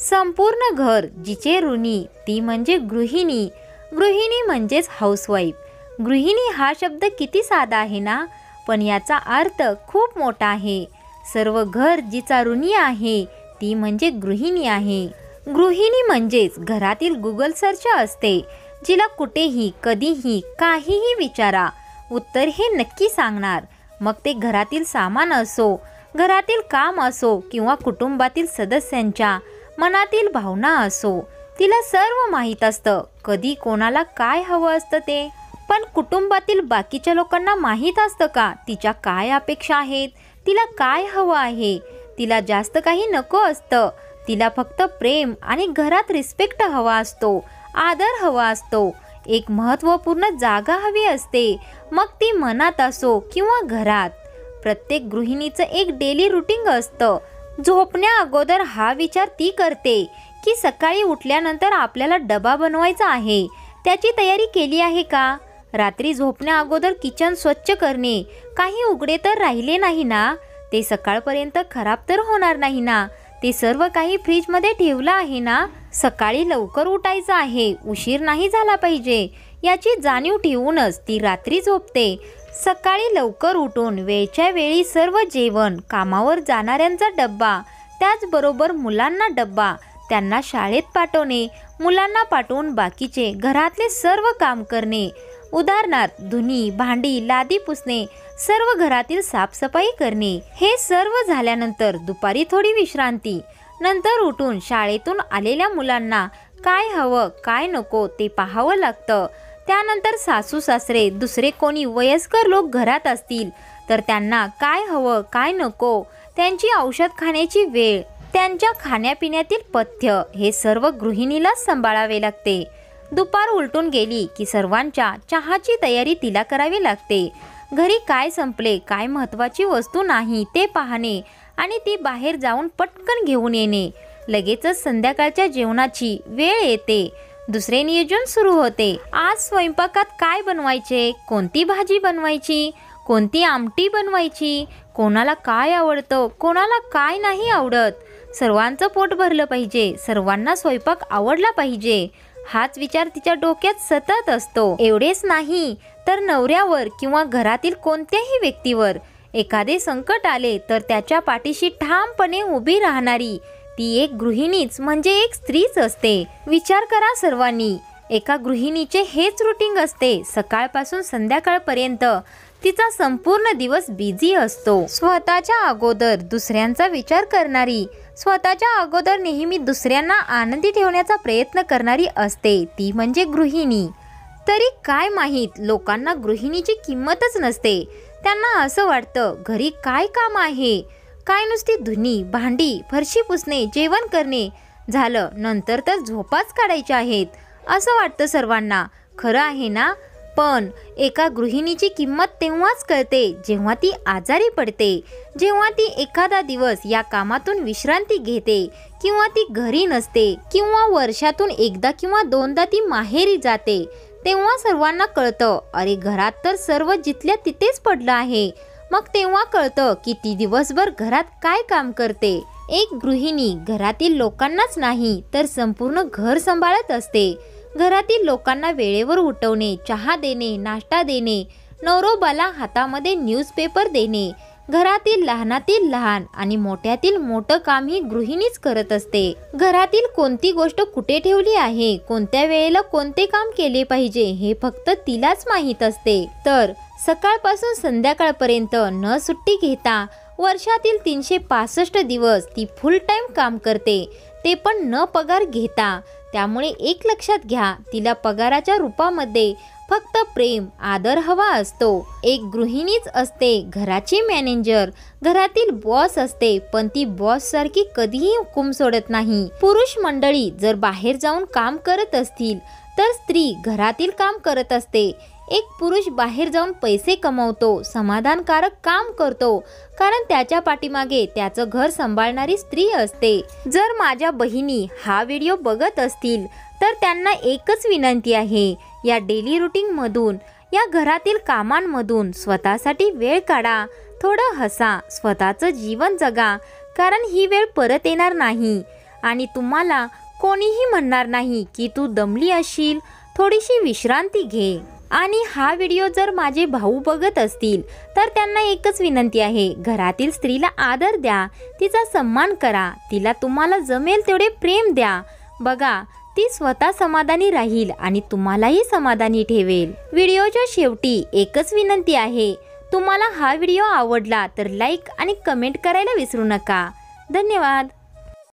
संपूर्ण घर जिचे ऋणी ती म्हणजे गृहिणी गृहिणी म्हणजेच हाऊसवाईफ गृहिणी हा शब्द किती साधा आहे ना पण याचा अर्थ खूप मोठा आहे सर्व घर जिचा ऋणी आहे ती म्हणजे गृहिणी आहे गृहिणी म्हणजेच घरातील गुगल सर्च असते जिला कुठेही कधीही काहीही विचारा उत्तर हे नक्की सांगणार मग ते घरातील सामान असो घरातील काम असो किंवा कुटुंबातील सदस्यांच्या मनातील भावना असो तिला सर्व माहीत असतं कधी कोणाला काय हवं असतं ते पण कुटुंबातील बाकीच्या लोकांना माहीत असतं का तिच्या काय अपेक्षा आहेत तिला काय हवं आहे तिला जास्त काही नको असतं तिला फक्त प्रेम आणि घरात रिस्पेक्ट हवा असतो आदर हवा असतो एक महत्त्वपूर्ण जागा हवी असते मग ती मनात असो किंवा घरात प्रत्येक गृहिणीचं एक डेली रुटीन असतं झोपण्या अगोदर हा विचार ती करते की सकाळी उठल्यानंतर आपल्याला डबा बनवायचा आहे त्याची तयारी केली आहे का रात्री झोपण्या अगोदर किचन स्वच्छ करणे काही उघडे तर राहिले नाही ना ते सकाळपर्यंत खराब तर होणार नाही ना ते सर्व काही फ्रीजमध्ये ठेवलं आहे ना सकाळी लवकर उठायचं आहे उशीर नाही झाला पाहिजे याची जाणीव ठेवूनच ती रात्री झोपते सकाळी लवकर उठून वेळच्या वेळी सर्व जेवण कामावर जाणाऱ्यांचा डब्बा त्याचबरोबर मुलांना डब्बा त्यांना शाळेत पाठवणे मुलांना पाठवून बाकीचे घरातले सर्व काम करणे उदाहरणार्थ धुनी भांडी लादी पुसणे सर्व घरातील साफसफाई करणे हे सर्व झाल्यानंतर दुपारी थोडी विश्रांती नंतर उठून शाळेतून आलेल्या मुलांना काय हवं काय नको ते पाहावं लागतं त्यानंतर सासू सासरे दुसरे कोणी वयस्कर लोक घरात असतील तर त्यांना काय हवं काय नको त्यांची औषध खाण्याची वेळ त्यांच्या खाण्यापिण्यातील पथ्य हे सर्व गृहिणीलाच सांभाळावे लागते दुपार उलटून गेली की सर्वांच्या चहाची तयारी तिला करावी लागते घरी काय संपले काय महत्त्वाची वस्तू नाही ते पाहणे आणि ती बाहेर जाऊन पटकन घेऊन येणे लगेचच संध्याकाळच्या जेवणाची वेळ येते दुसरे नियोजन सुरू होते आज स्वयंपाकात काय बनवायचे कोणती भाजी बनवायची कोणती आमटी बनवायची कोणाला काय आवडतं कोणाला काय नाही आवडत सर्वांचं पोट भरलं पाहिजे सर्वांना स्वयंपाक आवडला पाहिजे हाच विचार तिच्या डोक्यात सतत असतो एवढेच नाही तर नवऱ्यावर किंवा घरातील कोणत्याही व्यक्तीवर एखादे संकट आले तर त्याच्या पाठीशी ठामपणे उभी राहणारी ती एक गृहिणीच म्हणजे एक स्त्रीच असते विचार करा सर्वांनी एका गृहिणीचे हेच रुटीन असते सकाळपासून संध्याकाळपर्यंत तिचा संपूर्ण दिवस बिझी असतो स्वतःच्या अगोदर दुसऱ्यांचा विचार करणारी स्वतःच्या अगोदर नेहमी दुसऱ्यांना आनंदी ठेवण्याचा प्रयत्न करणारी असते ती म्हणजे गृहिणी तरी काय माहीत लोकांना गृहिणीची किंमतच नसते त्यांना असं वाटतं घरी काय काम आहे काय नुसती धुनी भांडी फरशी पुसणे जेवण करणे झालं नंतर तर झोपाच काढायच्या आहेत असं वाटतं सर्वांना खरं आहे ना पण एका गृहिणीची किंमत तेव्हाच कळते जेव्हा ती आजारी पडते जेव्हा ती एखादा दिवस या कामातून विश्रांती घेते किंवा ती घरी नसते किंवा वर्षातून एकदा किंवा दोनदा ती माहेरी जाते तेव्हा सर्वांना कळतं अरे घरात तर सर्व जिथल्या तिथेच पडलं आहे मग तेव्हा कळतं की ती दिवसभर घरात काय काम करते एक गृहिणी घरातील लोकांनाच नाही तर संपूर्ण घर सांभाळत असते घरातील लोकांना वेळेवर उठवणे चहा देणे नाश्ता देणे नवरोबाला हातामध्ये न्यूजपेपर देणे घरातील लहानातील लहान आणि मोठ्यातील मोठं काम ही गृहिणीच करत असते घरातील कोणती गोष्ट कुठे ठेवली आहे कोणत्या वेळेला कोणते काम केले पाहिजे हे फक्त तिलाच माहीत असते तर सकाळपासून संध्याकाळपर्यंत न सुट्टी घेता वर्षातील तीनशे पासष्ट दिवस ती फुल टाइम काम करते ते पण न पगार घेता त्यामुळे एक लक्षात घ्या तिला पगाराच्या रूपामध्ये फक्त प्रेम आदर हवा असतो एक गृहिणीच असते घराची मॅनेजर घरातील बॉस असते पण ती बॉस सारखी कधीही हुकूम सोडत नाही पुरुष मंडळी जर बाहेर जाऊन काम करत असतील तर स्त्री घरातील काम करत असते एक पुरुष बाहेर जाऊन पैसे कमवतो समाधानकारक काम करतो कारण त्याच्या पाठीमागे त्याचं घर सांभाळणारी स्त्री असते जर माझ्या बहिणी हा व्हिडिओ बघत असतील तर त्यांना एकच विनंती आहे या डेली रुटीनमधून या घरातील कामांमधून स्वतःसाठी वेळ काढा थोडं हसा स्वतःचं जीवन जगा कारण ही वेळ परत येणार नाही आणि तुम्हाला कोणीही म्हणणार नाही की तू दमली असशील थोडीशी विश्रांती घे आणि हा व्हिडिओ जर माझे भाऊ बघत असतील तर त्यांना एकच विनंती आहे घरातील स्त्रीला आदर द्या तिचा सन्मान करा तिला तुम्हाला जमेल तेवढे प्रेम द्या बघा ती स्वतः समाधानी राहील आणि तुम्हालाही समाधानी ठेवेल व्हिडिओच्या शेवटी एकच विनंती आहे तुम्हाला हा व्हिडिओ आवडला तर लाईक आणि कमेंट करायला विसरू नका धन्यवाद